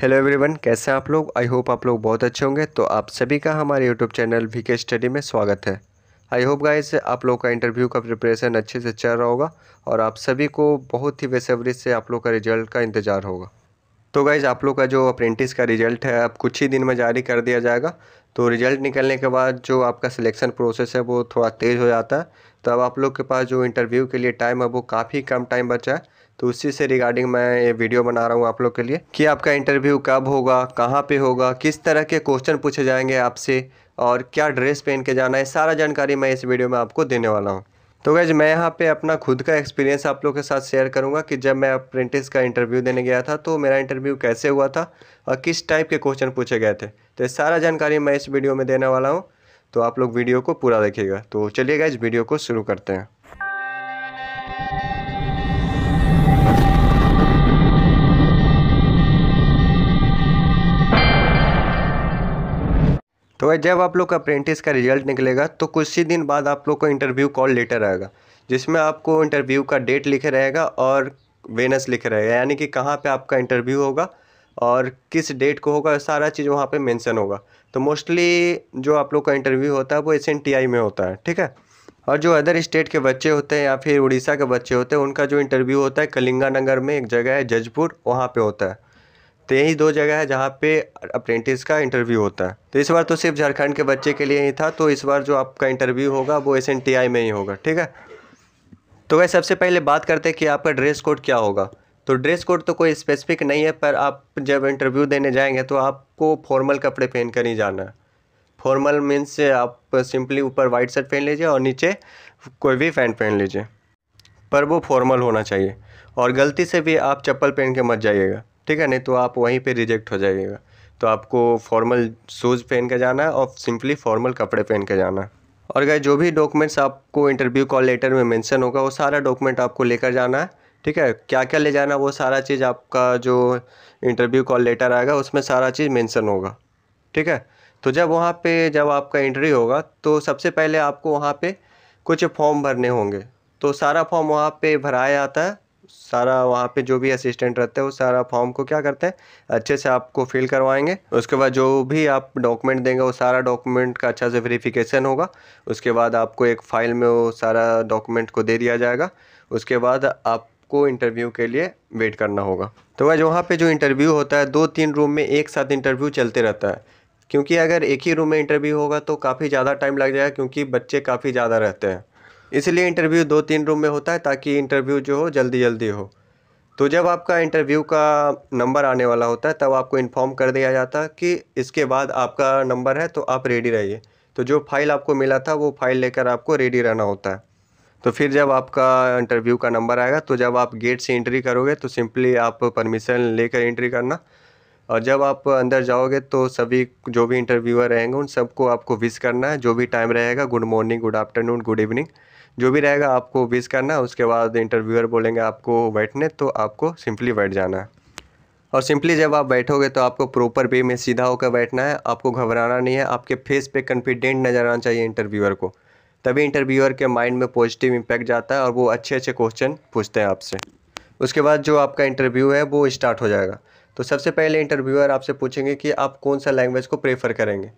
hello everyone कैसे हैं आप लोग आई होप आप लोग बहुत अच्छे होंगे तो आप सभी का हमारे YouTube channel V K study में स्वागत है आई होप गाइस आप लोग का इंटरव्यू का प्रिपरेशन अच्छे से चल रहा होगा और आप सभी को बहुत ही बेसब्री से आप लोग का रिजल्ट का इंतज़ार होगा तो गाइज़ आप लोग का जो अप्रेंटिस का रिजल्ट है अब कुछ ही दिन में जारी कर दिया जाएगा तो रिजल्ट निकलने के बाद जो आपका सिलेक्शन प्रोसेस है वो थोड़ा तेज़ हो जाता है तो अब आप लोग के पास जो इंटरव्यू के लिए टाइम है वो काफ़ी कम टाइम बचा है तो उसी से रिगार्डिंग मैं ये वीडियो बना रहा हूँ आप लोग के लिए कि आपका इंटरव्यू कब होगा कहाँ पे होगा किस तरह के क्वेश्चन पूछे जाएंगे आपसे और क्या ड्रेस पहन के जाना है सारा जानकारी मैं इस वीडियो में आपको देने वाला हूँ तो गैज मैं यहाँ पे अपना खुद का एक्सपीरियंस आप लोग के साथ शेयर करूँगा कि जब मैं अप्रेंटिस का इंटरव्यू देने गया था तो मेरा इंटरव्यू कैसे हुआ था और किस टाइप के क्वेश्चन पूछे गए थे तो ये सारा जानकारी मैं इस वीडियो में देने वाला हूँ तो आप लोग वीडियो को पूरा देखिएगा तो चलिए गैज वीडियो को शुरू करते हैं तो जब आप लोग का अप्रेंटिस का रिजल्ट निकलेगा तो कुछ ही दिन बाद आप लोग को इंटरव्यू कॉल लेटर आएगा जिसमें आपको इंटरव्यू का डेट लिखे रहेगा और वेनस लिखे रहेगा यानी कि कहाँ पे आपका इंटरव्यू होगा और किस डेट को होगा सारा चीज़ वहाँ पे मेंशन होगा तो मोस्टली जो आप लोग का इंटरव्यू होता है वो एस में होता है ठीक है और जो अदर स्टेट के बच्चे होते हैं या फिर उड़ीसा के बच्चे होते हैं उनका जो इंटरव्यू होता है कलिंगानगर में एक जगह है जजपुर वहाँ पर होता है तो यही दो जगह है जहाँ पे अप्रेंटिस का इंटरव्यू होता है तो इस बार तो सिर्फ झारखंड के बच्चे के लिए ही था तो इस बार जो आपका इंटरव्यू होगा वो एस में ही होगा ठीक है तो वह सबसे पहले बात करते हैं कि आपका ड्रेस कोड क्या होगा तो ड्रेस कोड तो कोई स्पेसिफिक नहीं है पर आप जब इंटरव्यू देने जाएंगे तो आपको फॉर्मल कपड़े पहन कर ही जाना है फॉर्मल मीन्स आप सिंपली ऊपर वाइट शर्ट पहन लीजिए और नीचे कोई भी पैंट पहन लीजिए पर वो फॉर्मल होना चाहिए और गलती से भी आप चप्पल पहन के मत जाइएगा ठीक है नहीं तो आप वहीं पे रिजेक्ट हो जाइएगा तो आपको फॉर्मल शूज़ पहन के जाना है और सिंपली फॉर्मल कपड़े पहन के जाना है और गए जो भी डॉक्यूमेंट्स आपको इंटरव्यू कॉल लेटर में मेंशन होगा वो सारा डॉक्यूमेंट आपको लेकर जाना है ठीक है क्या क्या ले जाना वो सारा चीज़ आपका जो इंटरव्यू कॉल लेटर आएगा उसमें सारा चीज़ मेंशन होगा ठीक है तो जब वहाँ पे जब आपका इंटरव्यू होगा तो सबसे पहले आपको वहाँ पे कुछ फॉर्म भरने होंगे तो सारा फॉर्म वहाँ पे भराया जाता है सारा वहाँ पे जो भी असिस्टेंट रहते हैं वो सारा फॉर्म को क्या करते हैं अच्छे से आपको फिल करवाएंगे उसके बाद जो भी आप डॉक्यूमेंट देंगे वो सारा डॉक्यूमेंट का अच्छा से वेरिफिकेशन होगा उसके बाद आपको एक फ़ाइल में वो सारा डॉक्यूमेंट को दे दिया जाएगा उसके बाद आपको इंटरव्यू के लिए वेट करना होगा तो वह वहाँ पर जो इंटरव्यू होता है दो तीन रूम में एक साथ इंटरव्यू चलते रहता है क्योंकि अगर एक ही रूम में इंटरव्यू होगा तो काफ़ी ज़्यादा टाइम लग जाएगा क्योंकि बच्चे काफ़ी ज़्यादा रहते हैं इसलिए इंटरव्यू दो तीन रूम में होता है ताकि इंटरव्यू जो हो जल्दी जल्दी हो तो जब आपका इंटरव्यू का नंबर आने वाला होता है तब आपको इन्फॉर्म कर दिया जाता है कि इसके बाद आपका नंबर है तो आप रेडी रहिए तो जो फाइल आपको मिला था वो फाइल लेकर आपको रेडी रहना होता है तो फिर जब आपका इंटरव्यू का नंबर आएगा तो जब आप गेट से एंट्री करोगे तो सिंपली आप परमिशन लेकर एंट्री करना और जब आप अंदर जाओगे तो सभी जो भी इंटरव्यूअर रहेंगे उन सबको आपको विश करना है जो भी टाइम रहेगा good morning good afternoon good evening जो भी रहेगा आपको विज करना है उसके बाद इंटरव्यूअर बोलेंगे आपको बैठने तो आपको सिंपली बैठ जाना है और सिंपली जब आप बैठोगे तो आपको प्रॉपर वे में सीधा होकर बैठना है आपको घबराना नहीं है आपके फेस पे कॉन्फिडेंट नजर आना चाहिए इंटरव्यूअर को तभी इंटरव्यूअर के माइंड में पॉजिटिव इम्पैक्ट जाता है और वो अच्छे अच्छे क्वेश्चन पूछते हैं आपसे उसके बाद जो आपका इंटरव्यू है वो स्टार्ट हो जाएगा तो सबसे पहले इंटरव्यूअर आपसे पूछेंगे कि आप कौन सा लैंग्वेज को प्रेफर करेंगे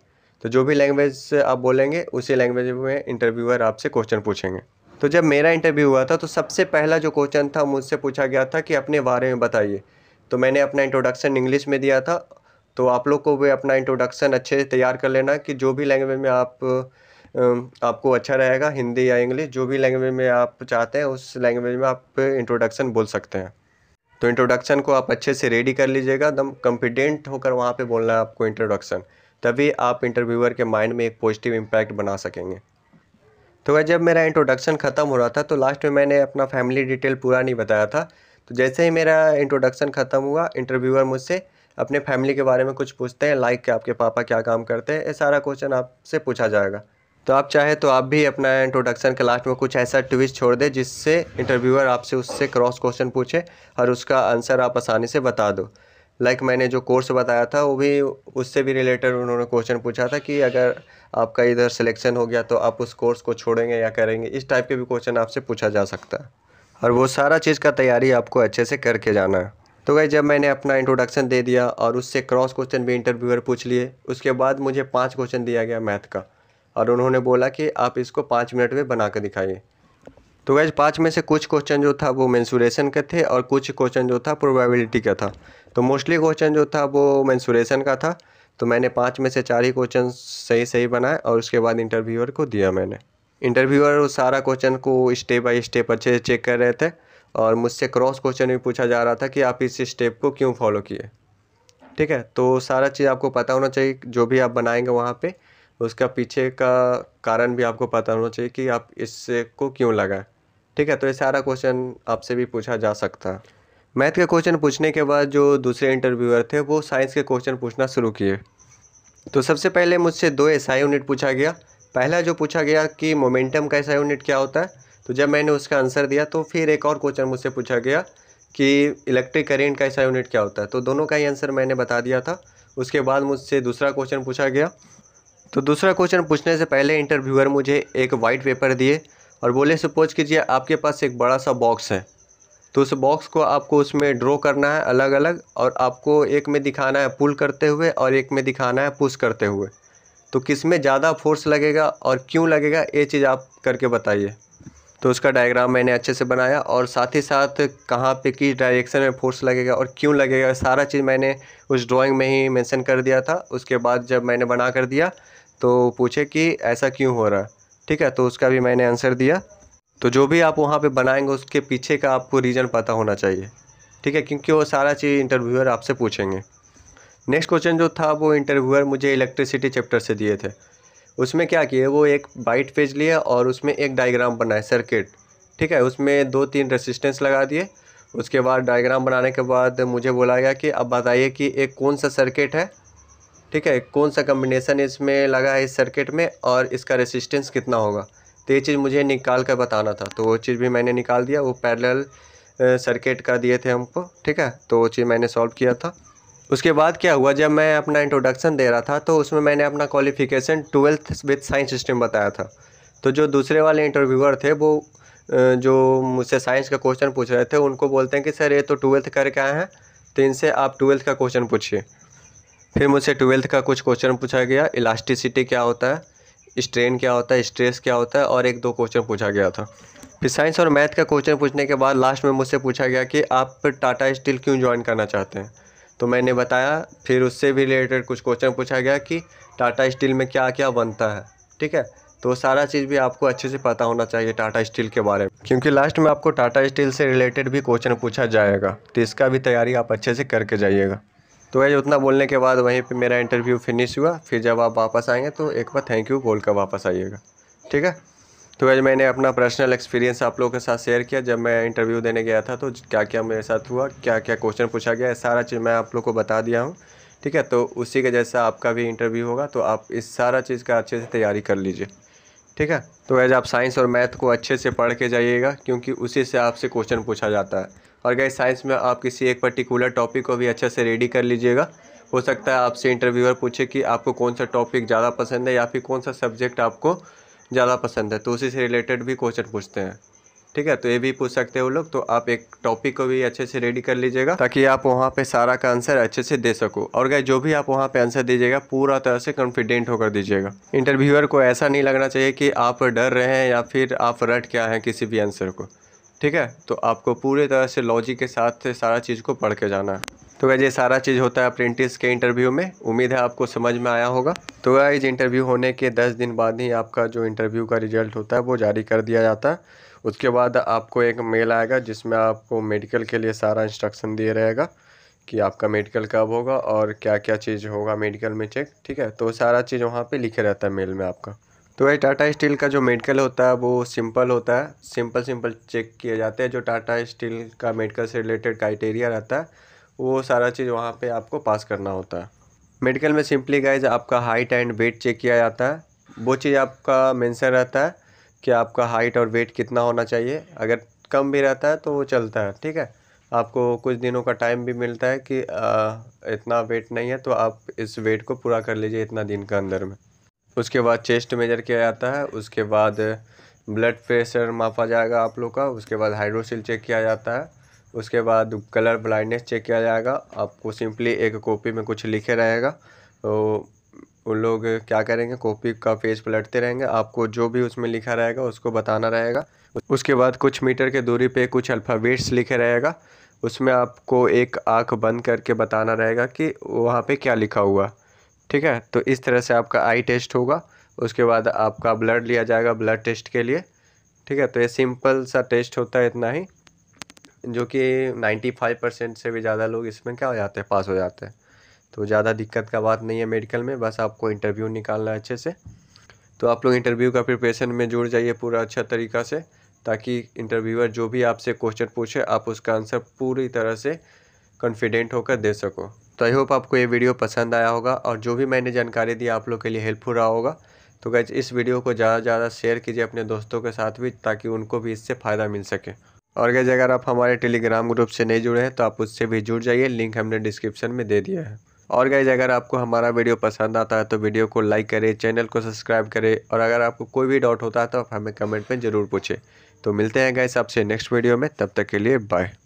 तो जो भी लैंग्वेज आप बोलेंगे उसी लैंग्वेज में इंटरव्यूअर आपसे क्वेश्चन पूछेंगे तो जब मेरा इंटरव्यू हुआ था तो सबसे पहला जो क्वेश्चन था मुझसे पूछा गया था कि अपने बारे में बताइए तो मैंने अपना इंट्रोडक्शन इंग्लिश में दिया था तो आप लोग को भी अपना इंट्रोडक्शन अच्छे से तैयार कर लेना कि जो भी लैंग्वेज में आप आपको अच्छा रहेगा हिंदी या इंग्लिश जो भी लैंग्वेज में आप चाहते हैं उस लैंग्वेज में आप इंट्रोडक्शन बोल सकते हैं तो इंट्रोडक्शन को आप अच्छे से रेडी कर लीजिएगा एकदम कॉन्फिडेंट होकर वहाँ पे बोलना है आपको इंट्रोडक्शन तभी आप इंटरव्यूअर के माइंड में एक पॉजिटिव इम्पैक्ट बना सकेंगे तो वह जब मेरा इंट्रोडक्शन ख़त्म हो रहा था तो लास्ट में मैंने अपना फैमिली डिटेल पूरा नहीं बताया था तो जैसे ही मेरा इंट्रोडक्शन ख़त्म हुआ इंटरव्यूअर मुझसे अपने फैमिली के बारे में कुछ पूछते हैं लाइक कि आपके पापा क्या काम करते हैं ये सारा क्वेश्चन आपसे पूछा जाएगा तो आप चाहे तो आप भी अपना इंट्रोडक्शन के लास्ट में कुछ ऐसा ट्विस्ट छोड़ दे जिससे इंटरव्यूअर आपसे उससे क्रॉस क्वेश्चन पूछे और उसका आंसर आप आसानी से बता दो लाइक मैंने जो कोर्स बताया था वो भी उससे भी रिलेटेड उन्होंने क्वेश्चन पूछा था कि अगर आपका इधर सिलेक्शन हो गया तो आप उस कोर्स को छोड़ेंगे या करेंगे इस टाइप के भी क्वेश्चन आपसे पूछा जा सकता है और वो सारा चीज़ का तैयारी आपको अच्छे से करके जाना है तो गई जब मैंने अपना इंट्रोडक्शन दे दिया और उससे क्रॉस क्वेश्चन भी इंटरव्यूअर पूछ लिए उसके बाद मुझे पाँच क्वेश्चन दिया गया मैथ का और उन्होंने बोला कि आप इसको पाँच मिनट में बना कर दिखाइए तो गैज पाँच में से कुछ क्वेश्चन जो था वो मैंसूरेशन का थे और कुछ क्वेश्चन जो था प्रोबेबिलिटी का था तो मोस्टली क्वेश्चन जो था वो मैंसुरेशन का था तो मैंने पाँच में से चार ही क्वेश्चन सही सही बनाए और उसके बाद इंटरव्यूअर को दिया मैंने इंटरव्यूअर उस सारा क्वेश्चन को स्टेप बाई स्टेप अच्छे से चेक कर रहे थे और मुझसे क्रॉस क्वेश्चन भी पूछा जा रहा था कि आप इस स्टेप को क्यों फॉलो किए ठीक है तो सारा चीज़ आपको पता होना चाहिए जो भी आप बनाएंगे वहाँ पे उसका पीछे का कारण भी आपको पता होना चाहिए कि आप को क्यों लगाएं ठीक है तो ये सारा क्वेश्चन आपसे भी पूछा जा सकता है मैथ के क्वेश्चन पूछने के बाद जो दूसरे इंटरव्यूअर थे वो साइंस के क्वेश्चन पूछना शुरू किए तो सबसे पहले मुझसे दो एस आई यूनिट पूछा गया पहला जो पूछा गया कि मोमेंटम का एस आई यूनिट क्या होता है तो जब मैंने उसका आंसर दिया तो फिर एक और क्वेश्चन मुझसे पूछा गया कि इलेक्ट्रिक करेंट का एस आई यूनिट क्या होता है तो दोनों का ही आंसर मैंने बता दिया था उसके बाद मुझसे दूसरा क्वेश्चन पूछा गया तो दूसरा क्वेश्चन पूछने से पहले इंटरव्यूअर मुझे एक वाइट पेपर दिए और बोले सपोज कीजिए आपके पास एक बड़ा सा बॉक्स है तो उस बॉक्स को आपको उसमें ड्रॉ करना है अलग अलग और आपको एक में दिखाना है पुल करते हुए और एक में दिखाना है पुश करते हुए तो किस में ज़्यादा फोर्स लगेगा और क्यों लगेगा ये चीज़ आप करके बताइए तो उसका डायग्राम मैंने अच्छे से बनाया और साथ ही साथ कहाँ पे किस डायरेक्शन में फोर्स लगेगा और क्यों लगेगा सारा चीज़ मैंने उस ड्राइंग में ही मेंशन कर दिया था उसके बाद जब मैंने बना कर दिया तो पूछे कि ऐसा क्यों हो रहा है ठीक है तो उसका भी मैंने आंसर दिया तो जो भी आप वहाँ पे बनाएंगे उसके पीछे का आपको रीज़न पता होना चाहिए ठीक है क्योंकि वो सारा चीज़ इंटरव्यूअर आपसे पूछेंगे नेक्स्ट क्वेश्चन जो था वो इंटरव्यूअर मुझे इलेक्ट्रिसिटी चैप्टर से दिए थे उसमें क्या किए वो एक बाइट पेज लिए और उसमें एक डायग्राम बनाए सर्किट ठीक है उसमें दो तीन रेसिस्टेंस लगा दिए उसके बाद डायग्राम बनाने के बाद मुझे बोला गया कि अब बताइए कि एक कौन सा सर्किट है ठीक है कौन सा कम्बिनेसन इसमें लगा है इस सर्किट में और इसका रेसिस्टेंस कितना होगा तो ये चीज़ मुझे निकाल कर बताना था तो वो चीज़ भी मैंने निकाल दिया वो पैरेलल सर्किट का दिए थे हमको ठीक है तो वो चीज़ मैंने सॉल्व किया था उसके बाद क्या हुआ जब मैं अपना इंट्रोडक्शन दे रहा था तो उसमें मैंने अपना qualification twelfth with science stream बताया था तो जो दूसरे वाले इंटरव्यूअर थे वो जो मुझसे साइंस का क्वेश्चन पूछ रहे थे उनको बोलते हैं कि सर ये तो ट्वेल्थ करके आए हैं तो इनसे आप ट्वेल्थ का क्वेश्चन पूछिए फिर मुझसे ट्वेल्थ का कुछ क्वेश्चन पूछा गया इलास्टिसिटी क्या होता है स्ट्रेन क्या होता है स्ट्रेस क्या होता है और एक दो क्वेश्चन पूछा गया था फिर साइंस और मैथ का क्वेश्चन पूछने के बाद लास्ट में मुझसे पूछा गया कि आप टाटा स्टील क्यों ज्वाइन करना चाहते हैं तो मैंने बताया फिर उससे भी रिलेटेड कुछ क्वेश्चन पूछा गया कि टाटा स्टील में क्या क्या बनता है ठीक है तो सारा चीज़ भी आपको अच्छे से पता होना चाहिए टाटा स्टील के बारे में क्योंकि लास्ट में आपको टाटा स्टील से रिलेटेड भी क्वेश्चन पूछा जाएगा तो इसका भी तैयारी आप अच्छे से करके जाइएगा तो वह उतना बोलने के बाद वहीं पे मेरा इंटरव्यू फिनिश हुआ फिर जब आप वापस आएंगे तो एक बार थैंक यू बोल कर वापस आइएगा ठीक है तो वैसे मैंने अपना पर्सनल एक्सपीरियंस आप लोगों के साथ शेयर किया जब मैं इंटरव्यू देने गया था तो क्या क्या मेरे साथ हुआ क्या क्या क्वेश्चन पूछा गया सारा चीज़ मैं आप लोग को बता दिया हूँ ठीक है तो उसी के जैसा आपका भी इंटरव्यू होगा तो आप इस सारा चीज़ का अच्छे से तैयारी कर लीजिए ठीक है तो वैज आप साइंस और मैथ को अच्छे से पढ़ के जाइएगा क्योंकि उसी से आपसे क्वेश्चन पूछा जाता है और गए साइंस में आप किसी एक पर्टिकुलर टॉपिक को भी अच्छे से रेडी कर लीजिएगा हो सकता है आपसे इंटरव्यूअर पूछे कि आपको कौन सा टॉपिक ज़्यादा पसंद है या फिर कौन सा सब्जेक्ट आपको ज़्यादा पसंद है तो उसी से रिलेटेड भी क्वेश्चन पूछते हैं ठीक है तो ये भी पूछ सकते हो लोग तो आप एक टॉपिक को भी अच्छे से रेडी कर लीजिएगा ताकि आप वहाँ पे सारा का आंसर अच्छे से दे सको और गए जो भी आप वहाँ पे आंसर दीजिएगा पूरा तरह से कॉन्फिडेंट होकर दीजिएगा इंटरव्यूअर को ऐसा नहीं लगना चाहिए कि आप डर रहे हैं या फिर आप रट क्या हैं किसी भी आंसर को ठीक है तो आपको पूरे तरह से लॉजिक के साथ सारा चीज़ को पढ़ के जाना है तो वह ये सारा चीज़ होता है अप्रेंटिस के इंटरव्यू में उम्मीद है आपको समझ में आया होगा तो वह इस इंटरव्यू होने के दस दिन बाद ही आपका जो इंटरव्यू का रिजल्ट होता है वो जारी कर दिया जाता है उसके बाद आपको एक मेल आएगा जिसमें आपको मेडिकल के लिए सारा इंस्ट्रक्शन दिया रहेगा कि आपका मेडिकल कब होगा और क्या क्या चीज़ होगा मेडिकल में चेक ठीक है तो सारा चीज़ वहाँ पर लिखे रहता है मेल में आपका तो भाई टाटा स्टील का जो मेडिकल होता है वो सिंपल होता है सिंपल सिंपल चेक किए जाते हैं जो टाटा स्टील का मेडिकल से रिलेटेड क्राइटेरिया रहता है वो सारा चीज़ वहाँ पे आपको पास करना होता है मेडिकल में सिंपली गाइज आपका हाइट एंड वेट चेक किया जाता है वो चीज़ आपका मेंशन रहता है कि आपका हाइट और वेट कितना होना चाहिए अगर कम भी रहता है तो वो चलता है ठीक है आपको कुछ दिनों का टाइम भी मिलता है कि आ, इतना वेट नहीं है तो आप इस वेट को पूरा कर लीजिए इतना दिन के अंदर में उसके बाद चेस्ट मेजर किया जाता है उसके बाद ब्लड प्रेशर मापा जाएगा आप लोग का उसके बाद हाइड्रोसिल चेक किया जाता है उसके बाद कलर ब्लाइंडनेस चेक किया जाएगा आपको सिंपली एक कॉपी में कुछ लिखे रहेगा तो उन लोग क्या करेंगे कॉपी का पेज पलटते रहेंगे आपको जो भी उसमें लिखा रहेगा उसको बताना रहेगा उसके बाद कुछ मीटर के दूरी पे कुछ अल्फ़ाबेट्स लिखे रहेगा उसमें आपको एक आंख बंद करके बताना रहेगा कि वहाँ पे क्या लिखा हुआ ठीक है तो इस तरह से आपका आई टेस्ट होगा उसके बाद आपका ब्लड लिया जाएगा ब्लड टेस्ट के लिए ठीक है तो ये सिंपल सा टेस्ट होता है इतना ही जो कि नाइन्टी फाइव परसेंट से भी ज़्यादा लोग इसमें क्या हो जाते हैं पास हो जाते हैं तो ज़्यादा दिक्कत का बात नहीं है मेडिकल में बस आपको इंटरव्यू निकालना है अच्छे से तो आप लोग इंटरव्यू का प्रिपरेशन में जुड़ जाइए पूरा अच्छा तरीका से ताकि इंटरव्यूअर जो भी आपसे क्वेश्चन पूछे आप उसका आंसर पूरी तरह से कॉन्फिडेंट होकर दे सको तो आई होप आपको ये वीडियो पसंद आया होगा और जो भी मैंने जानकारी दी आप लोग के लिए हेल्पफुल रहा होगा तो गैज इस वीडियो को ज़्यादा से ज़्यादा शेयर कीजिए अपने दोस्तों के साथ भी ताकि उनको भी इससे फ़ायदा मिल सके और गैज अगर आप हमारे टेलीग्राम ग्रुप से नहीं जुड़े हैं तो आप उससे भी जुड़ जाइए लिंक हमने डिस्क्रिप्शन में दे दिया है और गैज अगर आपको हमारा वीडियो पसंद आता है तो वीडियो को लाइक करें चैनल को सब्सक्राइब करें और अगर आपको कोई भी डाउट होता है तो आप हमें कमेंट में ज़रूर पूछें तो मिलते हैं गैस आपसे नेक्स्ट वीडियो में तब तक के लिए बाय